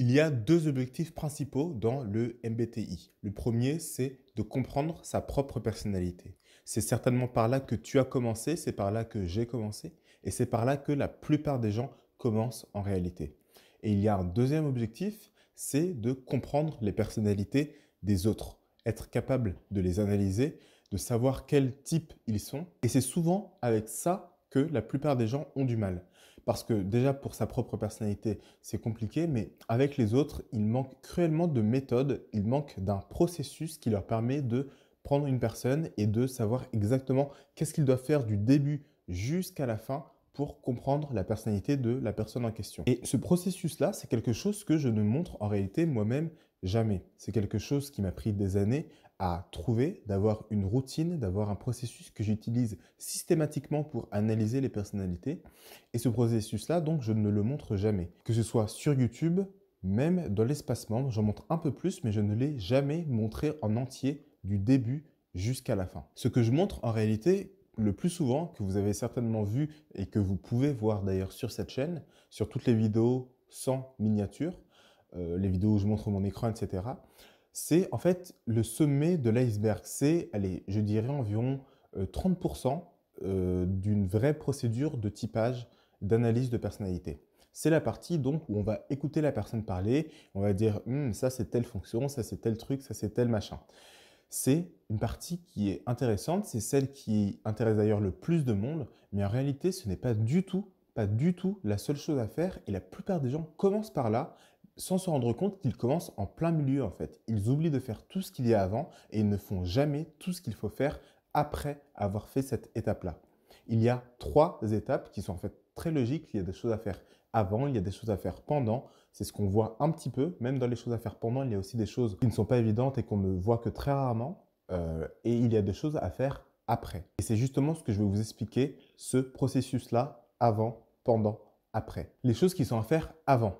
Il y a deux objectifs principaux dans le MBTI. Le premier, c'est de comprendre sa propre personnalité. C'est certainement par là que tu as commencé, c'est par là que j'ai commencé, et c'est par là que la plupart des gens commencent en réalité. Et il y a un deuxième objectif, c'est de comprendre les personnalités des autres, être capable de les analyser, de savoir quel type ils sont. Et c'est souvent avec ça que la plupart des gens ont du mal parce que déjà pour sa propre personnalité, c'est compliqué, mais avec les autres, il manque cruellement de méthode, il manque d'un processus qui leur permet de prendre une personne et de savoir exactement qu'est-ce qu'il doit faire du début jusqu'à la fin pour comprendre la personnalité de la personne en question. Et ce processus-là, c'est quelque chose que je ne montre en réalité moi-même jamais. C'est quelque chose qui m'a pris des années à trouver, d'avoir une routine, d'avoir un processus que j'utilise systématiquement pour analyser les personnalités. Et ce processus-là, donc, je ne le montre jamais. Que ce soit sur YouTube, même dans l'espace membre, j'en montre un peu plus, mais je ne l'ai jamais montré en entier du début jusqu'à la fin. Ce que je montre en réalité, le plus souvent, que vous avez certainement vu et que vous pouvez voir d'ailleurs sur cette chaîne, sur toutes les vidéos sans miniature, euh, les vidéos où je montre mon écran, etc c'est en fait le sommet de l'iceberg. C'est, allez, je dirais environ 30% euh, euh, d'une vraie procédure de typage, d'analyse de personnalité. C'est la partie donc où on va écouter la personne parler, on va dire hum, ça c'est telle fonction, ça c'est tel truc, ça c'est tel machin. C'est une partie qui est intéressante, c'est celle qui intéresse d'ailleurs le plus de monde, mais en réalité ce n'est pas du tout, pas du tout la seule chose à faire et la plupart des gens commencent par là sans se rendre compte qu'ils commencent en plein milieu en fait. Ils oublient de faire tout ce qu'il y a avant et ils ne font jamais tout ce qu'il faut faire après avoir fait cette étape-là. Il y a trois étapes qui sont en fait très logiques. Il y a des choses à faire avant, il y a des choses à faire pendant. C'est ce qu'on voit un petit peu. Même dans les choses à faire pendant, il y a aussi des choses qui ne sont pas évidentes et qu'on ne voit que très rarement. Euh, et il y a des choses à faire après. Et c'est justement ce que je vais vous expliquer, ce processus-là, avant, pendant, après. Les choses qui sont à faire avant.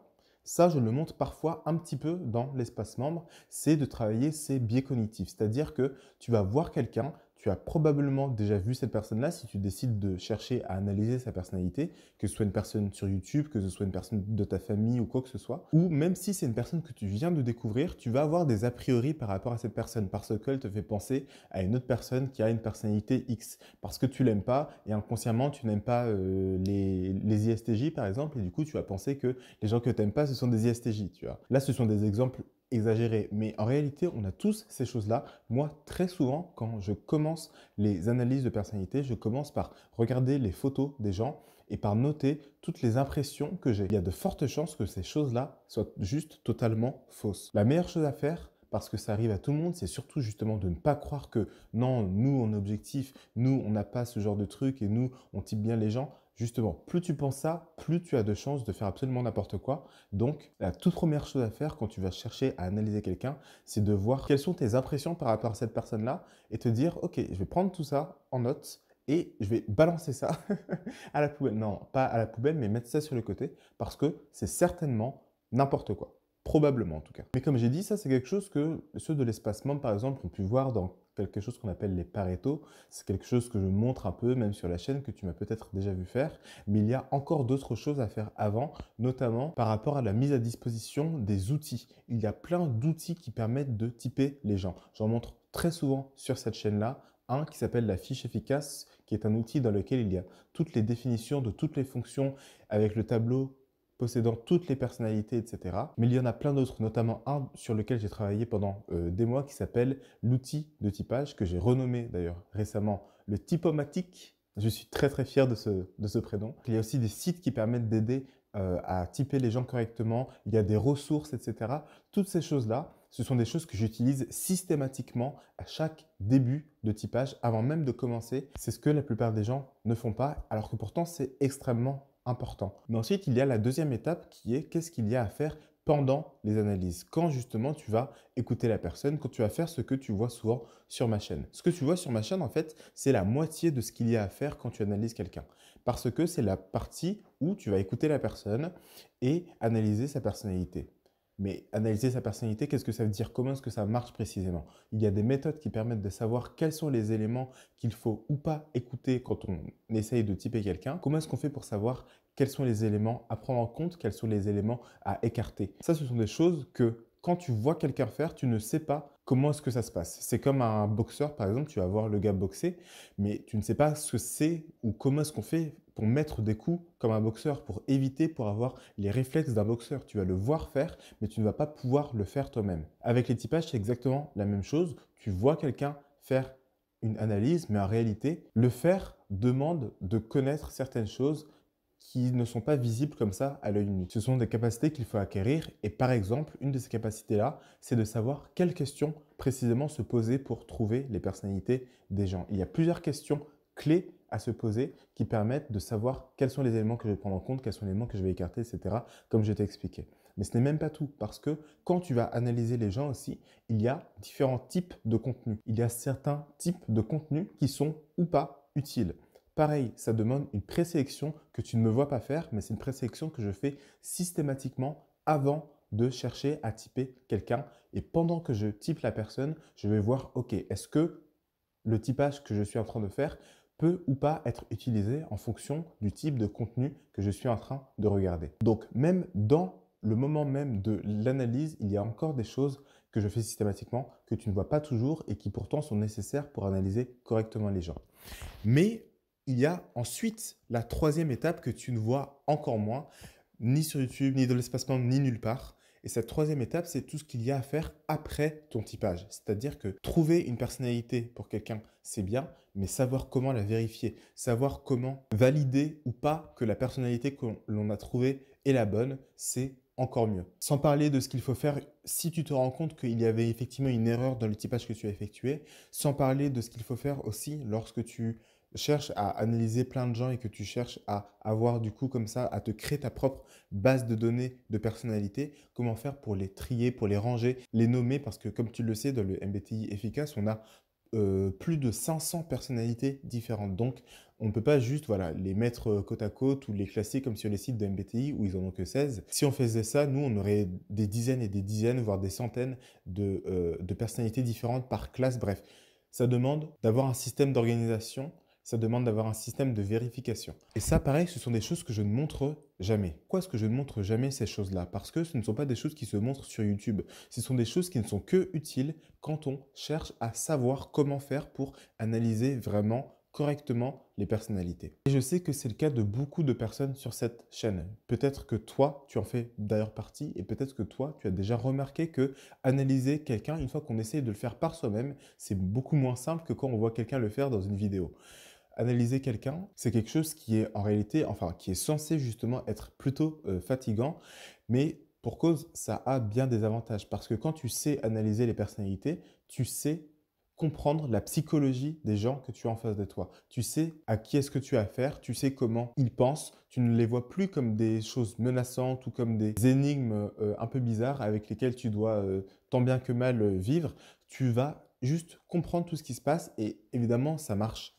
Ça, je le montre parfois un petit peu dans l'espace membre, c'est de travailler ses biais cognitifs. C'est-à-dire que tu vas voir quelqu'un, tu as probablement déjà vu cette personne-là si tu décides de chercher à analyser sa personnalité, que ce soit une personne sur YouTube, que ce soit une personne de ta famille ou quoi que ce soit. Ou même si c'est une personne que tu viens de découvrir, tu vas avoir des a priori par rapport à cette personne parce que elle te fait penser à une autre personne qui a une personnalité X, parce que tu l'aimes pas et inconsciemment tu n'aimes pas euh, les, les ISTJ par exemple et du coup tu vas penser que les gens que tu n'aimes pas ce sont des ISTJ, tu vois. Là ce sont des exemples exagéré, mais en réalité, on a tous ces choses-là. Moi, très souvent, quand je commence les analyses de personnalité, je commence par regarder les photos des gens et par noter toutes les impressions que j'ai. Il y a de fortes chances que ces choses-là soient juste totalement fausses. La meilleure chose à faire, parce que ça arrive à tout le monde, c'est surtout justement de ne pas croire que non, nous on objectif, nous on n'a pas ce genre de truc et nous on type bien les gens. Justement, plus tu penses ça, plus tu as de chances de faire absolument n'importe quoi. Donc, la toute première chose à faire quand tu vas chercher à analyser quelqu'un, c'est de voir quelles sont tes impressions par rapport à cette personne-là et te dire, OK, je vais prendre tout ça en note et je vais balancer ça à la poubelle. Non, pas à la poubelle, mais mettre ça sur le côté parce que c'est certainement n'importe quoi. Probablement en tout cas. Mais comme j'ai dit, ça c'est quelque chose que ceux de l'espace membre par exemple ont pu voir dans quelque chose qu'on appelle les Pareto. C'est quelque chose que je montre un peu, même sur la chaîne, que tu m'as peut-être déjà vu faire. Mais il y a encore d'autres choses à faire avant, notamment par rapport à la mise à disposition des outils. Il y a plein d'outils qui permettent de typer les gens. J'en montre très souvent sur cette chaîne-là un qui s'appelle la fiche efficace, qui est un outil dans lequel il y a toutes les définitions de toutes les fonctions avec le tableau possédant toutes les personnalités, etc. Mais il y en a plein d'autres, notamment un sur lequel j'ai travaillé pendant euh, des mois qui s'appelle l'outil de typage, que j'ai renommé d'ailleurs récemment le typomatique. Je suis très très fier de ce, de ce prénom. Il y a aussi des sites qui permettent d'aider euh, à typer les gens correctement, il y a des ressources, etc. Toutes ces choses-là, ce sont des choses que j'utilise systématiquement à chaque début de typage, avant même de commencer. C'est ce que la plupart des gens ne font pas, alors que pourtant c'est extrêmement important. Mais ensuite, il y a la deuxième étape qui est qu'est-ce qu'il y a à faire pendant les analyses, quand justement tu vas écouter la personne, quand tu vas faire ce que tu vois souvent sur ma chaîne. Ce que tu vois sur ma chaîne, en fait, c'est la moitié de ce qu'il y a à faire quand tu analyses quelqu'un. Parce que c'est la partie où tu vas écouter la personne et analyser sa personnalité mais analyser sa personnalité, qu'est-ce que ça veut dire Comment est-ce que ça marche précisément Il y a des méthodes qui permettent de savoir quels sont les éléments qu'il faut ou pas écouter quand on essaye de typer quelqu'un. Comment est-ce qu'on fait pour savoir quels sont les éléments à prendre en compte, quels sont les éléments à écarter Ça, ce sont des choses que quand tu vois quelqu'un faire, tu ne sais pas comment est-ce que ça se passe. C'est comme un boxeur, par exemple, tu vas voir le gars boxer, mais tu ne sais pas ce que c'est ou comment est-ce qu'on fait pour mettre des coups comme un boxeur, pour éviter, pour avoir les réflexes d'un boxeur. Tu vas le voir faire, mais tu ne vas pas pouvoir le faire toi-même. Avec les typages, c'est exactement la même chose. Tu vois quelqu'un faire une analyse, mais en réalité, le faire demande de connaître certaines choses qui ne sont pas visibles comme ça à l'œil nu. Ce sont des capacités qu'il faut acquérir et par exemple, une de ces capacités-là, c'est de savoir quelles questions précisément se poser pour trouver les personnalités des gens. Il y a plusieurs questions clés à se poser qui permettent de savoir quels sont les éléments que je vais prendre en compte, quels sont les éléments que je vais écarter, etc., comme je t'ai expliqué. Mais ce n'est même pas tout, parce que quand tu vas analyser les gens aussi, il y a différents types de contenus. Il y a certains types de contenus qui sont ou pas utiles. Pareil, ça demande une présélection que tu ne me vois pas faire, mais c'est une présélection que je fais systématiquement avant de chercher à typer quelqu'un. Et pendant que je type la personne, je vais voir, ok, est-ce que le typage que je suis en train de faire peut ou pas être utilisé en fonction du type de contenu que je suis en train de regarder. Donc même dans le moment même de l'analyse, il y a encore des choses que je fais systématiquement, que tu ne vois pas toujours et qui pourtant sont nécessaires pour analyser correctement les gens. Mais il y a ensuite la troisième étape que tu ne vois encore moins, ni sur YouTube, ni dans l'espace membre, ni nulle part. Et cette troisième étape, c'est tout ce qu'il y a à faire après ton typage. C'est-à-dire que trouver une personnalité pour quelqu'un, c'est bien, mais savoir comment la vérifier, savoir comment valider ou pas que la personnalité que l'on a trouvée est la bonne, c'est encore mieux. Sans parler de ce qu'il faut faire si tu te rends compte qu'il y avait effectivement une erreur dans le typage que tu as effectué, sans parler de ce qu'il faut faire aussi lorsque tu cherche à analyser plein de gens et que tu cherches à avoir du coup comme ça, à te créer ta propre base de données de personnalité, comment faire pour les trier, pour les ranger, les nommer, parce que comme tu le sais, dans le MBTI efficace, on a euh, plus de 500 personnalités différentes. Donc, on ne peut pas juste voilà, les mettre euh, côte à côte ou les classer comme sur les sites de MBTI où ils n'en ont que 16. Si on faisait ça, nous, on aurait des dizaines et des dizaines, voire des centaines de, euh, de personnalités différentes par classe. Bref, ça demande d'avoir un système d'organisation ça demande d'avoir un système de vérification. Et ça, pareil, ce sont des choses que je ne montre jamais. Pourquoi est-ce que je ne montre jamais ces choses-là Parce que ce ne sont pas des choses qui se montrent sur YouTube. Ce sont des choses qui ne sont que utiles quand on cherche à savoir comment faire pour analyser vraiment correctement les personnalités. Et je sais que c'est le cas de beaucoup de personnes sur cette chaîne. Peut-être que toi, tu en fais d'ailleurs partie et peut-être que toi, tu as déjà remarqué que analyser quelqu'un une fois qu'on essaye de le faire par soi-même, c'est beaucoup moins simple que quand on voit quelqu'un le faire dans une vidéo analyser quelqu'un, c'est quelque chose qui est en réalité, enfin, qui est censé justement être plutôt euh, fatigant, mais pour cause, ça a bien des avantages. Parce que quand tu sais analyser les personnalités, tu sais comprendre la psychologie des gens que tu as en face de toi. Tu sais à qui est-ce que tu as affaire, tu sais comment ils pensent, tu ne les vois plus comme des choses menaçantes ou comme des énigmes euh, un peu bizarres avec lesquelles tu dois euh, tant bien que mal vivre. Tu vas juste comprendre tout ce qui se passe et évidemment ça marche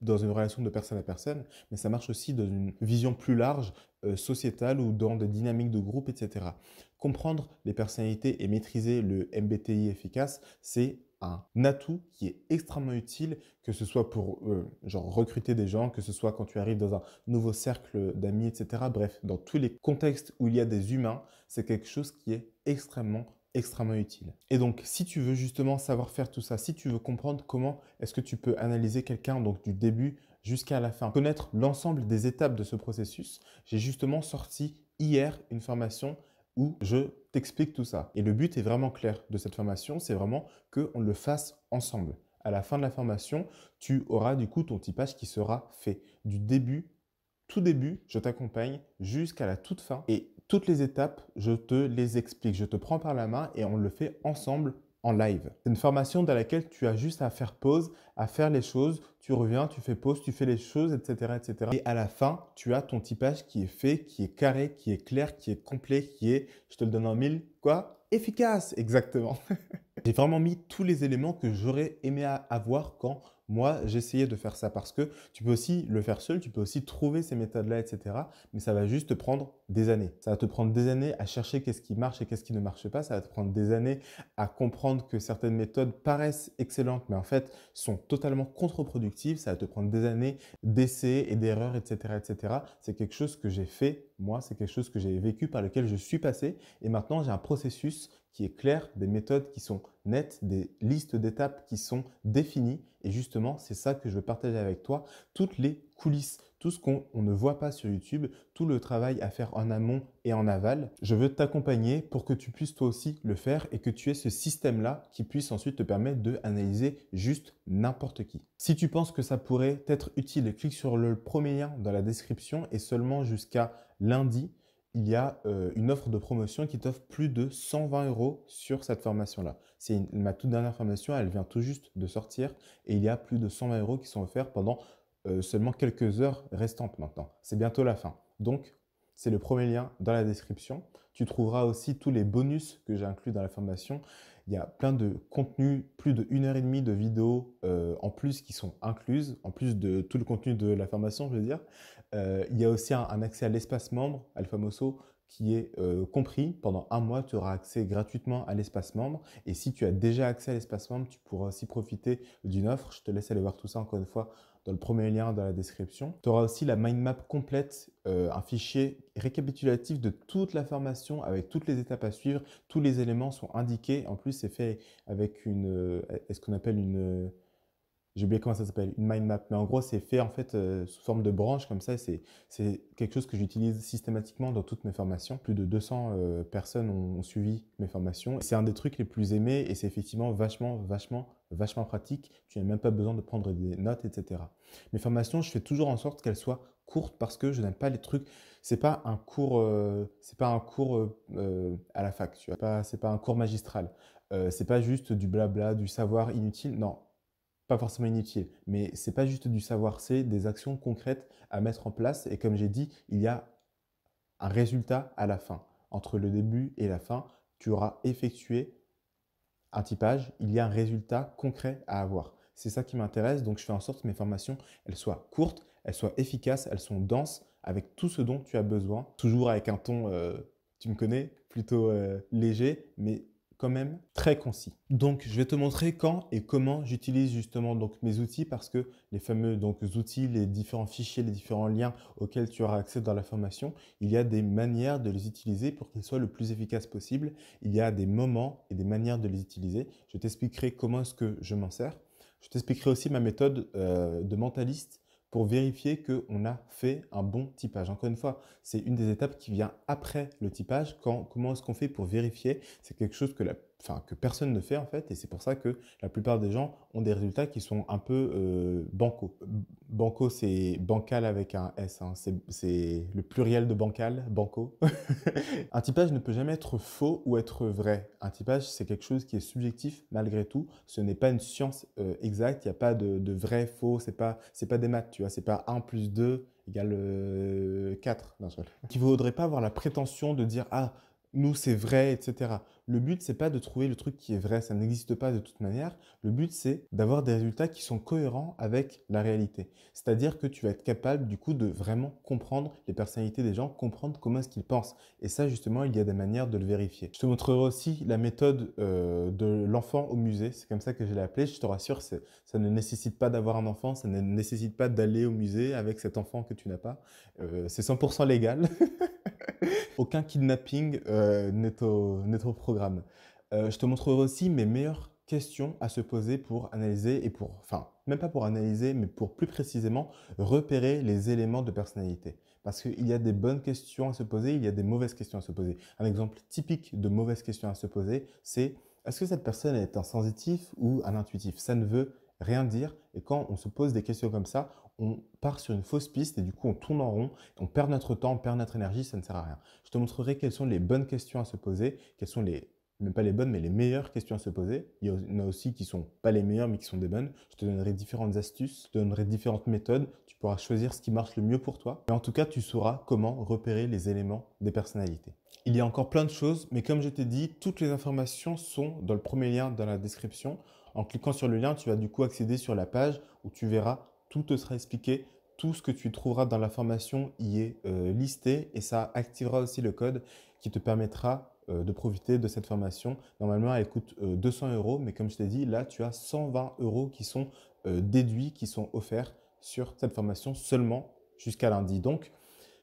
dans une relation de personne à personne, mais ça marche aussi dans une vision plus large, euh, sociétale ou dans des dynamiques de groupe, etc. Comprendre les personnalités et maîtriser le MBTI efficace, c'est un atout qui est extrêmement utile, que ce soit pour euh, genre recruter des gens, que ce soit quand tu arrives dans un nouveau cercle d'amis, etc. Bref, dans tous les contextes où il y a des humains, c'est quelque chose qui est extrêmement extrêmement utile. Et donc, si tu veux justement savoir faire tout ça, si tu veux comprendre comment est-ce que tu peux analyser quelqu'un, donc du début jusqu'à la fin, connaître l'ensemble des étapes de ce processus, j'ai justement sorti hier une formation où je t'explique tout ça. Et le but est vraiment clair de cette formation, c'est vraiment qu'on le fasse ensemble. À la fin de la formation, tu auras du coup ton typage qui sera fait. Du début, tout début, je t'accompagne jusqu'à la toute fin. Et toutes les étapes, je te les explique, je te prends par la main et on le fait ensemble en live. C'est une formation dans laquelle tu as juste à faire pause, à faire les choses, tu reviens, tu fais pause, tu fais les choses, etc. etc. Et à la fin, tu as ton typage qui est fait, qui est carré, qui est clair, qui est complet, qui est, je te le donne en mille, quoi Efficace, exactement. J'ai vraiment mis tous les éléments que j'aurais aimé avoir quand moi, j'essayais de faire ça parce que tu peux aussi le faire seul, tu peux aussi trouver ces méthodes-là, etc. Mais ça va juste te prendre des années. Ça va te prendre des années à chercher qu'est-ce qui marche et qu'est-ce qui ne marche pas. Ça va te prendre des années à comprendre que certaines méthodes paraissent excellentes, mais en fait sont totalement contre-productives. Ça va te prendre des années d'essais et d'erreurs, etc., etc. C'est quelque chose que j'ai fait moi, c'est quelque chose que j'ai vécu, par lequel je suis passé. Et maintenant, j'ai un processus qui est clair, des méthodes qui sont net, des listes d'étapes qui sont définies. Et justement, c'est ça que je veux partager avec toi, toutes les coulisses, tout ce qu'on ne voit pas sur YouTube, tout le travail à faire en amont et en aval. Je veux t'accompagner pour que tu puisses toi aussi le faire et que tu aies ce système-là qui puisse ensuite te permettre d'analyser juste n'importe qui. Si tu penses que ça pourrait être utile, clique sur le premier lien dans la description et seulement jusqu'à lundi, il y a euh, une offre de promotion qui t'offre plus de 120 euros sur cette formation-là. C'est ma toute dernière formation, elle vient tout juste de sortir et il y a plus de 120 euros qui sont offerts pendant euh, seulement quelques heures restantes maintenant. C'est bientôt la fin. Donc, c'est le premier lien dans la description. Tu trouveras aussi tous les bonus que j'ai inclus dans la formation. Il y a plein de contenus, plus de 1 heure et demie de vidéos euh, en plus qui sont incluses, en plus de tout le contenu de la formation, je veux dire. Euh, il y a aussi un, un accès à l'espace membre, Alpha Mosso, qui est euh, compris. Pendant un mois, tu auras accès gratuitement à l'espace membre. Et si tu as déjà accès à l'espace membre, tu pourras aussi profiter d'une offre. Je te laisse aller voir tout ça encore une fois dans le premier lien dans la description. Tu auras aussi la mind map complète, euh, un fichier récapitulatif de toute la formation avec toutes les étapes à suivre. Tous les éléments sont indiqués. En plus, c'est fait avec une, euh, est ce qu'on appelle une j'ai oublié comment ça s'appelle, une mind map. Mais en gros, c'est fait en fait euh, sous forme de branche comme ça. C'est quelque chose que j'utilise systématiquement dans toutes mes formations. Plus de 200 euh, personnes ont, suivi mes formations. C'est un des trucs les plus aimés et c'est effectivement vachement, vachement, vachement pratique. Tu n'as même pas besoin de prendre des notes, etc. Mes formations, je fais toujours en sorte qu'elles soient courtes parce que je n'aime pas les trucs. C'est pas un cours, euh, c'est pas un cours à la fac. Tu vois, pas, c'est pas un cours magistral. c'est pas juste du blabla, du savoir inutile. Non, pas forcément inutile, mais c'est pas juste du savoir, c'est des actions concrètes à mettre en place. Et comme j'ai dit, il y a un résultat à la fin. Entre le début et la fin, tu auras effectué un typage, il y a un résultat concret à avoir. C'est ça qui m'intéresse, donc je fais en sorte que mes formations, elles soient courtes, elles soient efficaces, elles sont denses, avec tout ce dont tu as besoin, toujours avec un ton, euh, tu me connais, plutôt euh, léger, mais quand même très concis. Donc, je vais te montrer quand et comment j'utilise justement donc mes outils parce que les fameux donc outils, les différents fichiers, les différents liens auxquels tu auras accès dans la formation, il y a des manières de les utiliser pour qu'ils soient le plus efficaces possible. Il y a des moments et des manières de les utiliser. Je t'expliquerai comment est-ce que je m'en sers. Je t'expliquerai aussi ma méthode euh, de mentaliste pour vérifier qu'on a fait un bon typage. Encore une fois, c'est une des étapes qui vient après le typage. comment est-ce qu'on fait pour vérifier C'est quelque chose que la enfin que personne ne fait en fait, et c'est pour ça que la plupart des gens ont des résultats qui sont un peu euh, Banco, c'est bancal avec un S, hein. c'est le pluriel de bancal, banco. un typage ne peut jamais être faux ou être vrai. Un typage, c'est quelque chose qui est subjectif malgré tout. Ce n'est pas une science euh, exacte, il n'y a pas de, de vrai, faux, c'est pas, pas des maths, tu vois, c'est pas 1 plus 2 égale 4 euh, d'un seul. Qui ne voudrait pas avoir la prétention de dire Ah, nous c'est vrai, etc. Le but c'est pas de trouver le truc qui est vrai, ça n'existe pas de toute manière. Le but c'est d'avoir des résultats qui sont cohérents avec la réalité. C'est-à-dire que tu vas être capable du coup de vraiment comprendre les personnalités des gens, comprendre comment est-ce qu'ils pensent. Et ça justement il y a des manières de le vérifier. Je te montrerai aussi la méthode euh, de l'enfant au musée, c'est comme ça que je l'ai appelée. Je te rassure, ça ne nécessite pas d'avoir un enfant, ça ne nécessite pas d'aller au musée avec cet enfant que tu n'as pas. Euh, c'est 100% légal. Aucun kidnapping euh, n'est au, programme. Euh, je te montrerai aussi mes meilleures questions à se poser pour analyser et pour, enfin, même pas pour analyser, mais pour plus précisément repérer les éléments de personnalité. Parce qu'il y a des bonnes questions à se poser, il y a des mauvaises questions à se poser. Un exemple typique de mauvaise question à se poser, c'est est-ce que cette personne est un sensitif ou un intuitif Ça ne veut rien dire. Et quand on se pose des questions comme ça, on part sur une fausse piste et du coup on tourne en rond, on perd notre temps, on perd notre énergie, ça ne sert à rien. Je te montrerai quelles sont les bonnes questions à se poser, quelles sont les, même pas les bonnes, mais les meilleures questions à se poser. Il y en a aussi qui sont pas les meilleures, mais qui sont des bonnes. Je te donnerai différentes astuces, je te donnerai différentes méthodes. Tu pourras choisir ce qui marche le mieux pour toi. Mais en tout cas, tu sauras comment repérer les éléments des personnalités. Il y a encore plein de choses, mais comme je t'ai dit, toutes les informations sont dans le premier lien dans la description. En cliquant sur le lien, tu vas du coup accéder sur la page où tu verras, tout te sera expliqué, tout ce que tu trouveras dans la formation y est euh, listé et ça activera aussi le code qui te permettra euh, de profiter de cette formation. Normalement, elle coûte 200 euh, euros, mais comme je t'ai dit, là, tu as 120 euros qui sont déduits, qui sont offerts sur cette formation seulement jusqu'à lundi. Donc,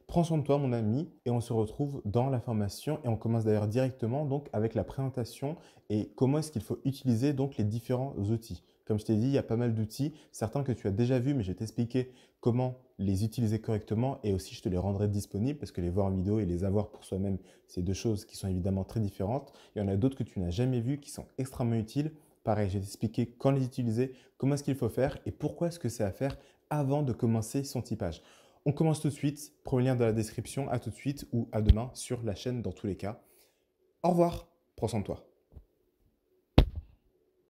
Prends soin de toi, mon ami, et on se retrouve dans la formation. Et on commence d'ailleurs directement donc avec la présentation et comment est-ce qu'il faut utiliser donc les différents outils. Comme je t'ai dit, il y a pas mal d'outils, certains que tu as déjà vus, mais je vais t'expliquer comment les utiliser correctement et aussi je te les rendrai disponibles parce que les voir en vidéo et les avoir pour soi-même, c'est deux choses qui sont évidemment très différentes. Il y en a d'autres que tu n'as jamais vues qui sont extrêmement utiles. Pareil, je vais t'expliquer quand les utiliser, comment est-ce qu'il faut faire et pourquoi est-ce que c'est à faire avant de commencer son typage. On commence tout de suite. Premier lien dans la description. À tout de suite ou à demain sur la chaîne dans tous les cas. Au revoir. Prends soin de toi.